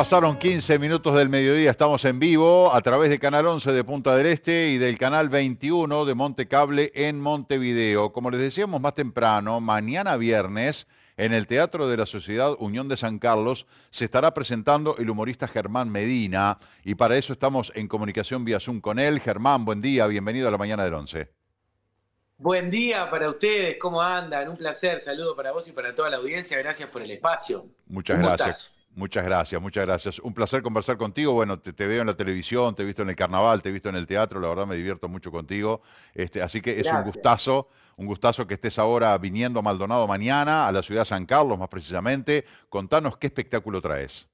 pasaron 15 minutos del mediodía, estamos en vivo a través de Canal 11 de Punta del Este y del Canal 21 de Monte Cable en Montevideo. Como les decíamos más temprano, mañana viernes en el Teatro de la Sociedad Unión de San Carlos se estará presentando el humorista Germán Medina y para eso estamos en comunicación vía Zoom con él. Germán, buen día, bienvenido a la mañana del 11. Buen día para ustedes, ¿cómo andan? Un placer, saludo para vos y para toda la audiencia, gracias por el espacio. Muchas gracias. Muchas gracias, muchas gracias. Un placer conversar contigo. Bueno, te, veo en la televisión, te he visto en el carnaval, te he visto en el teatro, la verdad me divierto mucho contigo. Este, así que es un gustazo, un gustazo que estés ahora viniendo a Maldonado mañana, a la ciudad de San Carlos más precisamente. Contanos qué espectáculo traes.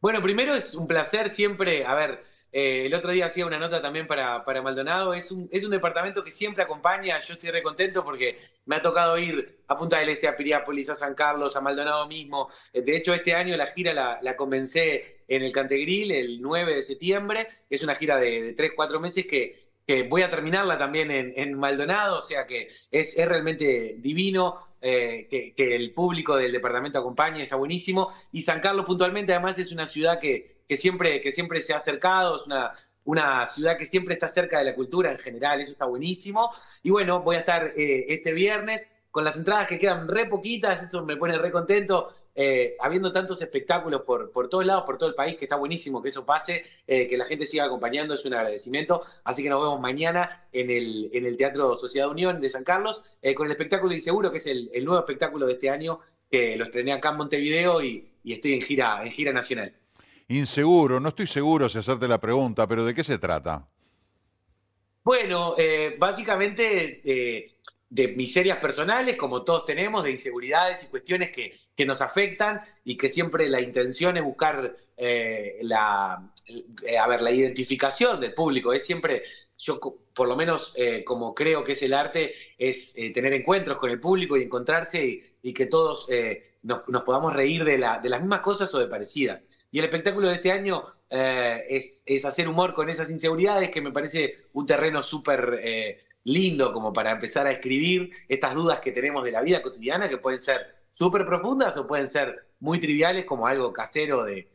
Bueno, primero es un placer siempre, a ver, eh, el otro día hacía una nota también para, Maldonado. Es un, departamento que siempre acompaña. Yo estoy re contento porque me ha tocado ir a Punta del Este, a Piriápolis, a San Carlos, a Maldonado mismo. Eh, de hecho, este año la gira la, comencé en el Cantegril el 9 de septiembre. Es una gira de, 3, 4 meses que, voy a terminarla también en, Maldonado, o sea que es, realmente divino eh, que, que, el público del departamento acompañe, está buenísimo. Y San Carlos puntualmente además es una ciudad que, que, siempre, que siempre se ha acercado, es una, una ciudad que siempre está cerca de la cultura en general, eso está buenísimo. Y bueno, voy a estar eh, este viernes con las entradas que quedan re poquitas, eso me pone re contento. Eh, habiendo tantos espectáculos por, por todos lados, por todo el país, que está buenísimo que eso pase, eh, que la gente siga acompañando, es un agradecimiento. Así que nos vemos mañana en el, en el Teatro Sociedad Unión de San Carlos con el espectáculo Inseguro, que es el, nuevo espectáculo de este año, que lo estrené acá en Montevideo y, y estoy en gira, en gira nacional inseguro, no estoy seguro si hacerte la pregunta, pero ¿de qué se trata? Bueno, eh, básicamente eh, de miserias personales, como todos tenemos, de inseguridades y cuestiones que, nos afectan y que siempre la intención es buscar eh, la, a ver, la identificación del público. Es siempre, yo por lo menos como creo que es el arte, es tener encuentros con el público y encontrarse y, que todos nos, podamos reír de las mismas cosas o de parecidas. Y el espectáculo de este año eh, es, hacer humor con esas inseguridades, que me parece un terreno súper eh, lindo como para empezar a escribir estas dudas que tenemos de la vida cotidiana, que pueden ser súper profundas o pueden ser muy triviales, como algo casero de,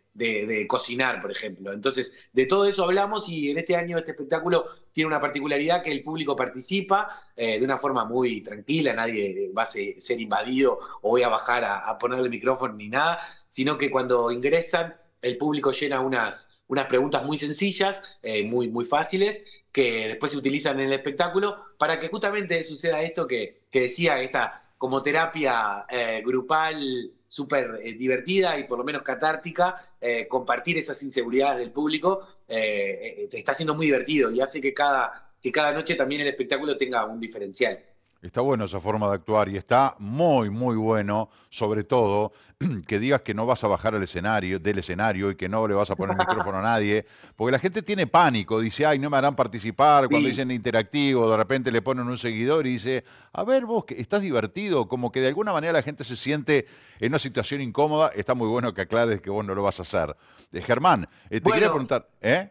cocinar, por ejemplo. Entonces, de todo eso hablamos y en este año este espectáculo tiene una particularidad que el público participa eh, de una forma muy tranquila, nadie va a ser invadido o voy a bajar a, poner el micrófono ni nada, sino que cuando ingresan el público llena unas, preguntas muy sencillas, eh, muy, muy fáciles, que después se utilizan en el espectáculo para que justamente suceda esto que, que decía, esta como terapia eh, grupal súper eh, divertida y por lo menos catártica, compartir esas inseguridades del público está siendo muy divertido y hace que cada, que cada noche también el espectáculo tenga un diferencial. Está bueno esa forma de actuar y está muy, muy bueno, sobre todo, que digas que no vas a bajar escenario, del escenario y que no le vas a poner el micrófono a nadie, porque la gente tiene pánico, dice, ay, no me harán participar, cuando dicen interactivo, de repente le ponen un seguidor y dice, a ver vos, estás divertido, como que de alguna manera la gente se siente en una situación incómoda, está muy bueno que aclares que vos no lo vas a hacer. Eh, Germán, eh, te quería preguntar, ¿eh?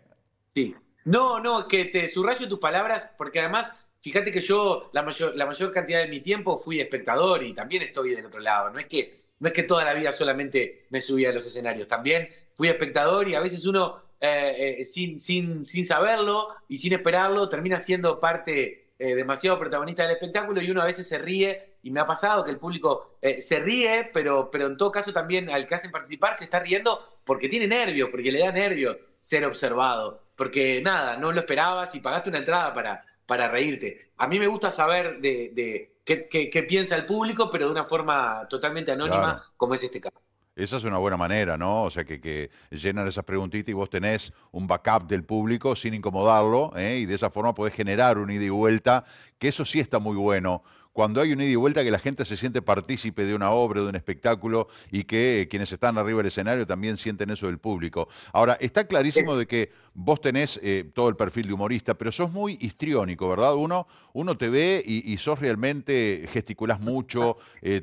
Sí. No, no, que te subrayo tus palabras, porque además Fíjate que yo la mayor, la mayor cantidad de mi tiempo fui espectador y también estoy del otro lado. No es que, no es que toda la vida solamente me subía a los escenarios. También fui espectador y a veces uno, eh, eh, sin, sin, sin saberlo y sin esperarlo, termina siendo parte eh, demasiado protagonista del espectáculo y uno a veces se ríe y me ha pasado que el público se ríe, pero, pero en todo caso también al que hacen participar se está riendo porque tiene nervios, porque le da nervios ser observado, porque nada, no lo esperabas y pagaste una entrada para, para reírte. A mí me gusta saber de, qué, piensa el público, pero de una forma totalmente anónima, como es este caso. Esa es una buena manera, ¿no? O sea, que, llenan esas preguntitas y vos tenés un backup del público sin incomodarlo, ¿eh? y de esa forma podés generar un ida y vuelta, que eso sí está muy bueno cuando hay un ida y vuelta que la gente se siente partícipe de una obra, de un espectáculo y que eh, quienes están arriba del escenario también sienten eso del público. Ahora, está clarísimo de que vos tenés eh, todo el perfil de humorista, pero sos muy histriónico, ¿verdad? Uno, uno te ve y, sos realmente, gesticulas mucho, eh,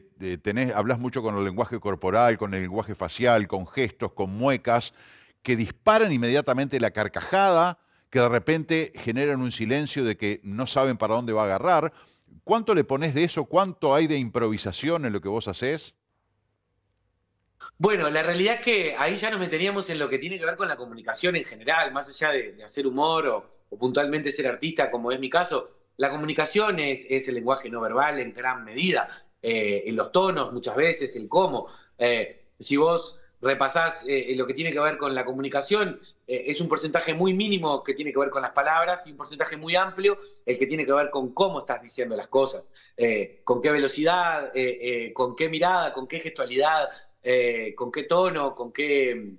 hablas mucho con el lenguaje corporal, con el lenguaje facial, con gestos, con muecas, que disparan inmediatamente la carcajada que de repente generan un silencio de que no saben para dónde va a agarrar. ¿Cuánto le pones de eso? ¿Cuánto hay de improvisación en lo que vos haces? Bueno, la realidad es que ahí ya nos meteríamos en lo que tiene que ver con la comunicación en general, más allá de, hacer humor o, puntualmente ser artista, como es mi caso. La comunicación es, el lenguaje no verbal en gran medida, eh, en los tonos muchas veces, el cómo. Eh, si vos repasás eh, eh, lo que tiene que ver con la comunicación, eh, es un porcentaje muy mínimo que tiene que ver con las palabras y un porcentaje muy amplio el que tiene que ver con cómo estás diciendo las cosas, con qué velocidad, con qué mirada, con qué gestualidad, con qué tono, con qué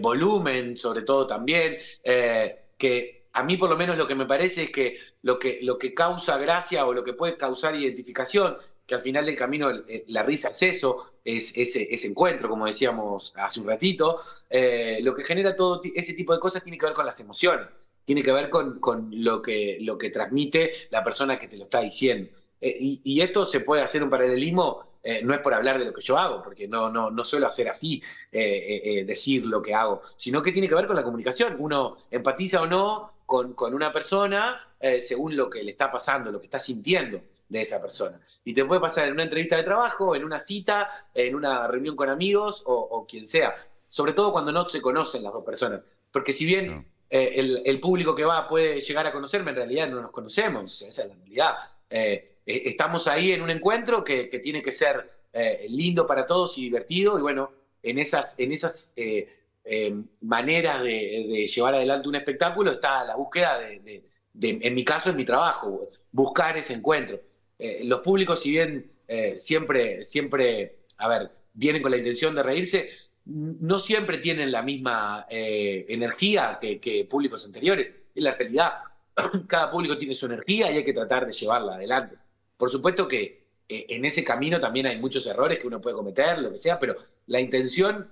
volumen, sobre todo también, que a mí por lo menos lo que me parece es que lo que, lo que causa gracia o lo que puede causar identificación que al final del camino eh, la risa es eso, es ese, encuentro, como decíamos hace un ratito. Eh, lo que genera todo ese tipo de cosas tiene que ver con las emociones, tiene que ver con, con lo, que, lo que transmite la persona que te lo está diciendo. Eh, y, esto se puede hacer un paralelismo, no es por hablar de lo que yo hago, porque no, no, no suelo hacer así, decir lo que hago, sino que tiene que ver con la comunicación. Uno empatiza o no con, con una persona según lo que le está pasando, lo que está sintiendo de esa persona. Y te puede pasar en una entrevista de trabajo, en una cita, en una reunión con amigos o, quien sea. Sobre todo cuando no se conocen las dos personas. Porque si bien eh, el, público que va puede llegar a conocerme, en realidad no nos conocemos, esa es la realidad. Eh, eh, estamos ahí en un encuentro que, tiene que ser lindo para todos y divertido. Y bueno, en esas, en esas maneras de, llevar adelante un espectáculo está la búsqueda de, en mi caso en mi trabajo, buscar ese encuentro. Eh, los públicos, si bien eh, siempre, siempre, a ver, vienen con la intención de reírse, no siempre tienen la misma eh, energía que, públicos anteriores. En la realidad. Cada público tiene su energía y hay que tratar de llevarla adelante. Por supuesto que en ese camino también hay muchos errores que uno puede cometer, lo que sea, pero la intención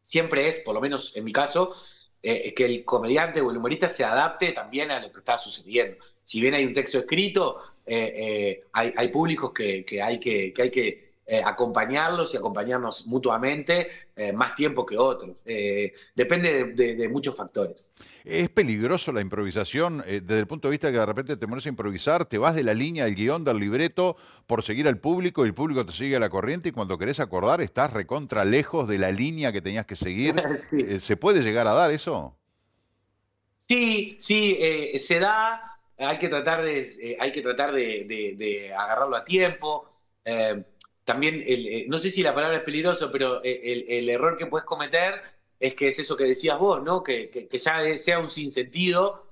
siempre es, por lo menos en mi caso, que el comediante o el humorista se adapte también a lo que está sucediendo. Si bien hay un texto escrito, eh, eh, hay, públicos que, hay que, hay que eh, acompañarlos y acompañarnos mutuamente más tiempo que otros. depende de, muchos factores. Es peligroso la improvisación desde el punto de vista que de repente te mueres a improvisar, te vas de la línea del guión, del libreto, por seguir al público y el público te sigue a la corriente y cuando querés acordar estás recontra lejos de la línea que tenías que seguir. ¿Se puede llegar a dar eso? Sí, sí, se da hay que tratar de, eh, hay que tratar de, agarrarlo a tiempo. Eh, también, eh, no sé si la palabra es peligroso, pero el, error que puedes cometer es que es eso que decías vos, ¿no? Que, ya sea un sinsentido.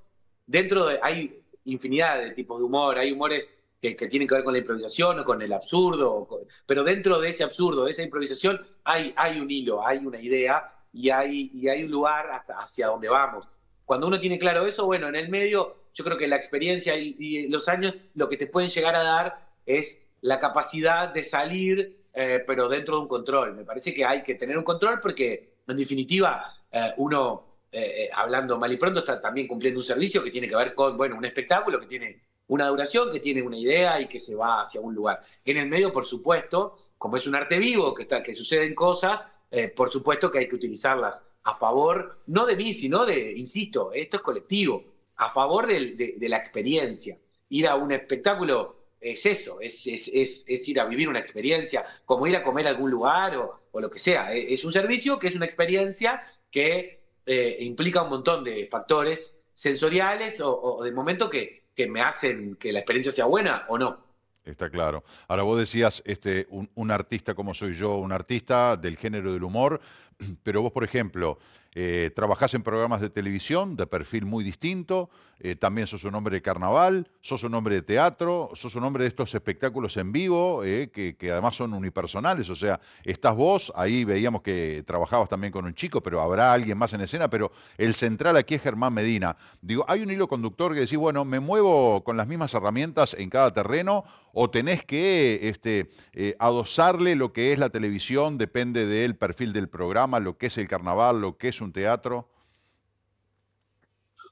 Dentro hay infinidad de tipos de humor, hay humores que, tienen que ver con la improvisación o con el absurdo, pero dentro de ese absurdo, de esa improvisación, hay, hay un hilo, hay una idea y hay, y hay un lugar hasta hacia donde vamos. Cuando uno tiene claro eso, bueno, en el medio yo creo que la experiencia y, los años lo que te pueden llegar a dar es la capacidad de salir, eh, pero dentro de un control. Me parece que hay que tener un control porque, en definitiva, eh, uno, eh, hablando mal y pronto, está también cumpliendo un servicio que tiene que ver con, bueno, un espectáculo que tiene una duración, que tiene una idea y que se va hacia un lugar. En el medio, por supuesto, como es un arte vivo, que, está, que suceden cosas, por supuesto que hay que utilizarlas a favor, no de mí, sino de, insisto, esto es colectivo a favor de, la experiencia. Ir a un espectáculo es eso, es, es, es, ir a vivir una experiencia, como ir a comer a algún lugar o, lo que sea. E, es un servicio que es una experiencia que eh, implica un montón de factores sensoriales o, de momento que, me hacen que la experiencia sea buena o no. Está claro. Ahora vos decías, este, un, artista como soy yo, un artista del género del humor, pero vos, por ejemplo, eh, trabajás en programas de televisión de perfil muy distinto, eh, también sos un hombre de carnaval, sos un hombre de teatro, sos un hombre de estos espectáculos en vivo, eh, que, además son unipersonales, o sea, estás vos, ahí veíamos que trabajabas también con un chico, pero habrá alguien más en escena, pero el central aquí es Germán Medina. Digo, hay un hilo conductor que decís, bueno, me muevo con las mismas herramientas en cada terreno o tenés que este, adosarle lo que es la televisión, depende del perfil del programa lo que es el carnaval, lo que es un teatro?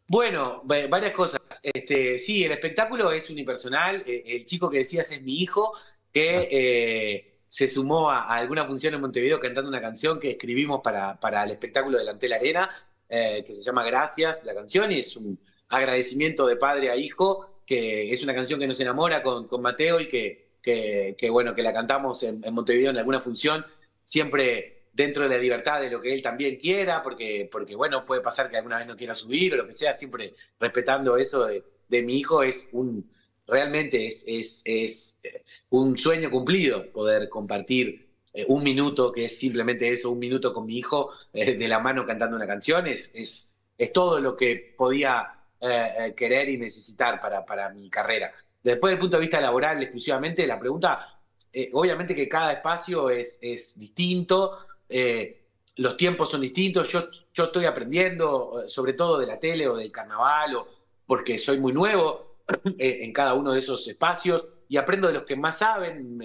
Bueno, varias cosas. Este, sí, el espectáculo es unipersonal. Eh, el chico que decías es mi hijo, que ah. eh, se sumó a, alguna función en Montevideo cantando una canción que escribimos para, para el espectáculo Delante la Arena, eh, que se llama Gracias, la canción, y es un agradecimiento de padre a hijo, que es una canción que nos enamora con, Mateo y que, bueno, que la cantamos en Montevideo en alguna función. Siempre dentro de la libertad de lo que él también quiera, porque, porque bueno, puede pasar que alguna vez no quiera subir o lo que sea, siempre respetando eso de, mi hijo es un, realmente es, eh, un sueño cumplido poder compartir eh, un minuto, que es simplemente eso, un minuto con mi hijo eh, de la mano cantando una canción, es, es, todo lo que podía querer y necesitar para, para mi carrera. Después del punto de vista laboral exclusivamente, la pregunta, obviamente que cada espacio es, es distinto, eh, los tiempos son distintos, yo, yo estoy aprendiendo, eh, sobre todo de la tele o del carnaval, o, porque soy muy nuevo eh, en cada uno de esos espacios y aprendo de los que más saben.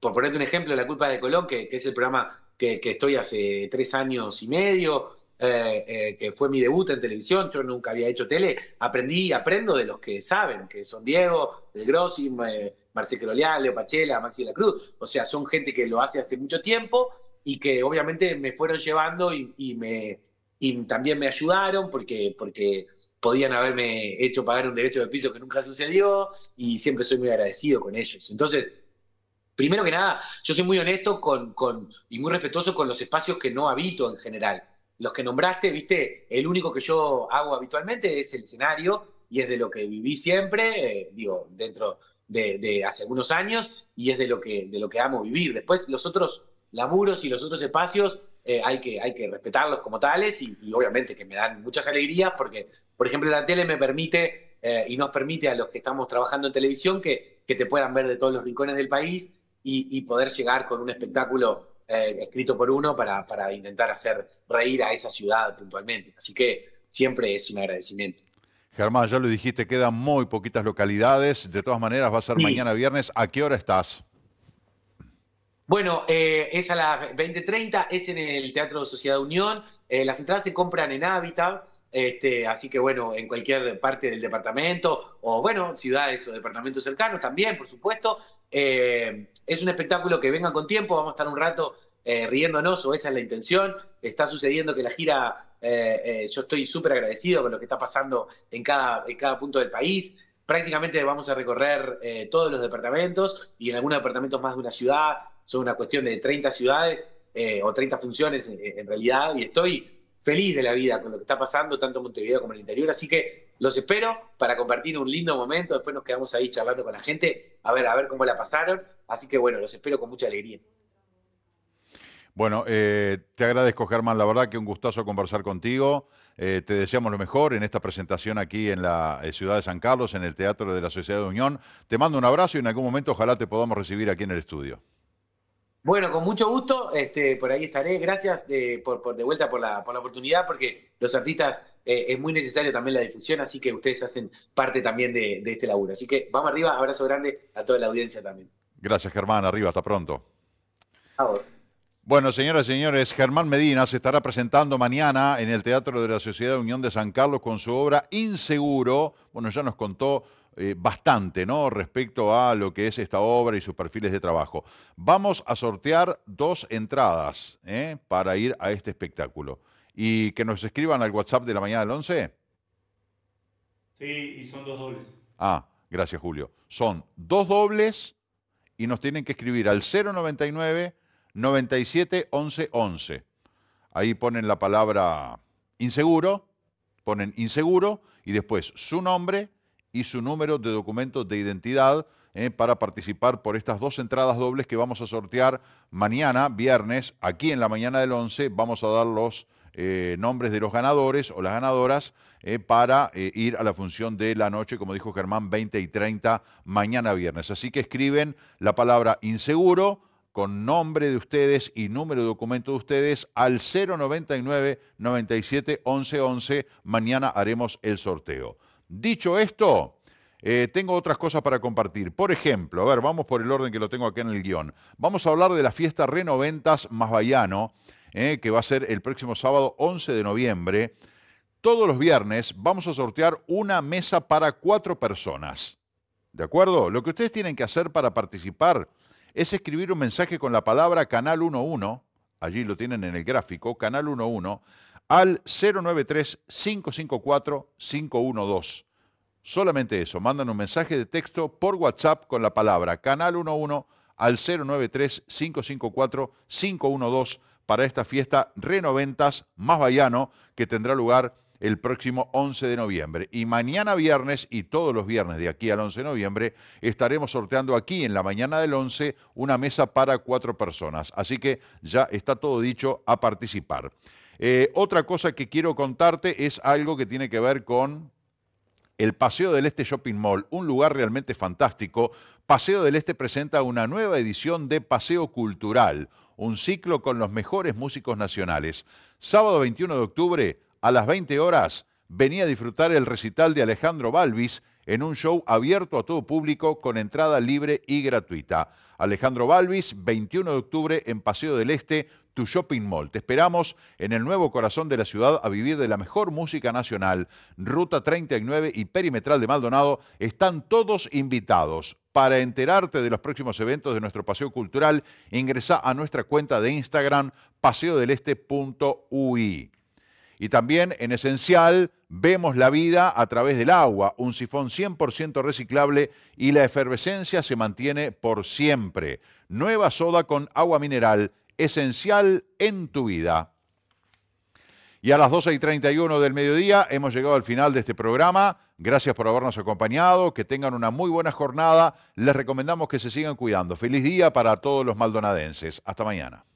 por ponerte un ejemplo, La culpa de Colón, que es el programa que, estoy hace tres años y medio, eh, eh, que fue mi debut en televisión, yo nunca había hecho tele, aprendí y aprendo de los que saben, que son Diego, el Grossi, eh, Marcelo Leo Pachela, Maxi de la Cruz, o sea, son gente que lo hace hace mucho tiempo y que obviamente me fueron llevando y, y me, y también me ayudaron porque... porque podían haberme hecho pagar un derecho de piso que nunca sucedió y siempre soy muy agradecido con ellos. Entonces, primero que nada, yo soy muy honesto con, con, y muy respetuoso con los espacios que no habito en general. Los que nombraste, viste, el único que yo hago habitualmente es el escenario y es de lo que viví siempre, eh, digo, dentro de, hace algunos años y es de lo, que, de lo que amo vivir. Después los otros laburos y los otros espacios eh, hay, que, hay que respetarlos como tales y, obviamente que me dan muchas alegrías porque, por ejemplo, la tele me permite eh, y nos permite a los que estamos trabajando en televisión que, que te puedan ver de todos los rincones del país y, poder llegar con un espectáculo eh, escrito por uno para, intentar hacer reír a esa ciudad puntualmente. Así que siempre es un agradecimiento. Germán, ya lo dijiste, quedan muy poquitas localidades. De todas maneras, va a ser mañana viernes. ¿A qué hora estás? Bueno, eh, es a las 20.30, es en el Teatro Sociedad Unión. Eh, las entradas se compran en Habitat, este, así que bueno, en cualquier parte del departamento, o bueno, ciudades o departamentos cercanos también, por supuesto. Eh, es un espectáculo que vengan con tiempo, vamos a estar un rato riéndonos, o esa es la intención. Está sucediendo que la gira, yo estoy súper agradecido con lo que está pasando en cada, en cada punto del país prácticamente vamos a recorrer todos los departamentos y en algunos departamentos más de una ciudad, son una cuestión de 30 ciudades eh, o 30 funciones eh, en, realidad, y estoy feliz de la vida con lo que está pasando, tanto en Montevideo como en el interior, así que los espero para compartir un lindo momento, después nos quedamos ahí charlando con la gente, a ver, a ver cómo la pasaron, así que bueno, los espero con mucha alegría. Bueno, eh, te agradezco Germán, la verdad que un gustazo conversar contigo. te deseamos lo mejor en esta presentación aquí en la ciudad de San Carlos, en el Teatro de la Sociedad de Unión. Te mando un abrazo y en algún momento ojalá te podamos recibir aquí en el estudio. Bueno, con mucho gusto, este, por ahí estaré. Gracias eh, por, de vuelta por la, oportunidad, porque los artistas eh, es muy necesario también la difusión, así que ustedes hacen parte también de, este laburo. Así que vamos arriba, abrazo grande a toda la audiencia también. Gracias, Germán, arriba, hasta pronto. Bueno, señoras y señores, Germán Medina se estará presentando mañana en el Teatro de la Sociedad Unión de San Carlos con su obra Inseguro. Bueno, ya nos contó eh, bastante ¿no? respecto a lo que es esta obra y sus perfiles de trabajo. Vamos a sortear dos entradas ¿eh? para ir a este espectáculo. Y que nos escriban al WhatsApp de la mañana del 11. Sí, y son dos dobles. Ah, gracias Julio. Son dos dobles y nos tienen que escribir al 099 97 11 11. Ahí ponen la palabra inseguro, ponen inseguro y después su nombre y su número de documento de identidad eh, para participar por estas dos entradas dobles que vamos a sortear mañana, viernes, aquí en la mañana del 11. Vamos a dar los eh, nombres de los ganadores o las ganadoras eh, para ir a la función de la noche, como dijo Germán, 20 y 30 mañana viernes. Así que escriben la palabra inseguro con nombre de ustedes y número de documento de ustedes al 099 97 Mañana haremos el sorteo. Dicho esto, eh, tengo otras cosas para compartir. Por ejemplo, a ver, vamos por el orden que lo tengo acá en el guión. Vamos a hablar de la fiesta Renoventas Más Bayano, eh, que va a ser el próximo sábado 11 de noviembre. Todos los viernes vamos a sortear una mesa para cuatro personas. ¿De acuerdo? Lo que ustedes tienen que hacer para participar es escribir un mensaje con la palabra Canal 11. Allí lo tienen en el gráfico, Canal 11 al 093-554-512. Solamente eso, mandan un mensaje de texto por WhatsApp con la palabra Canal 11 al 093-554-512 para esta fiesta Renoventas más vallano que tendrá lugar el próximo 11 de noviembre. Y mañana viernes y todos los viernes de aquí al 11 de noviembre estaremos sorteando aquí en la mañana del 11 una mesa para cuatro personas. Así que ya está todo dicho a participar. Eh, otra cosa que quiero contarte es algo que tiene que ver con el Paseo del Este Shopping Mall, un lugar realmente fantástico. Paseo del Este presenta una nueva edición de Paseo Cultural, un ciclo con los mejores músicos nacionales. Sábado 21 de octubre, a las 20 horas, venía a disfrutar el recital de Alejandro Balvis en un show abierto a todo público con entrada libre y gratuita. Alejandro Balvis, 21 de octubre en Paseo del Este, tu shopping mall. Te esperamos en el nuevo corazón de la ciudad a vivir de la mejor música nacional. Ruta 39 y Perimetral de Maldonado están todos invitados. Para enterarte de los próximos eventos de nuestro paseo cultural, ingresa a nuestra cuenta de Instagram paseodeleste.ui. Y también en Esencial vemos la vida a través del agua, un sifón 100% reciclable y la efervescencia se mantiene por siempre. Nueva soda con agua mineral, esencial en tu vida. Y a las 12 y 31 del mediodía hemos llegado al final de este programa. Gracias por habernos acompañado, que tengan una muy buena jornada. Les recomendamos que se sigan cuidando. Feliz día para todos los maldonadenses. Hasta mañana.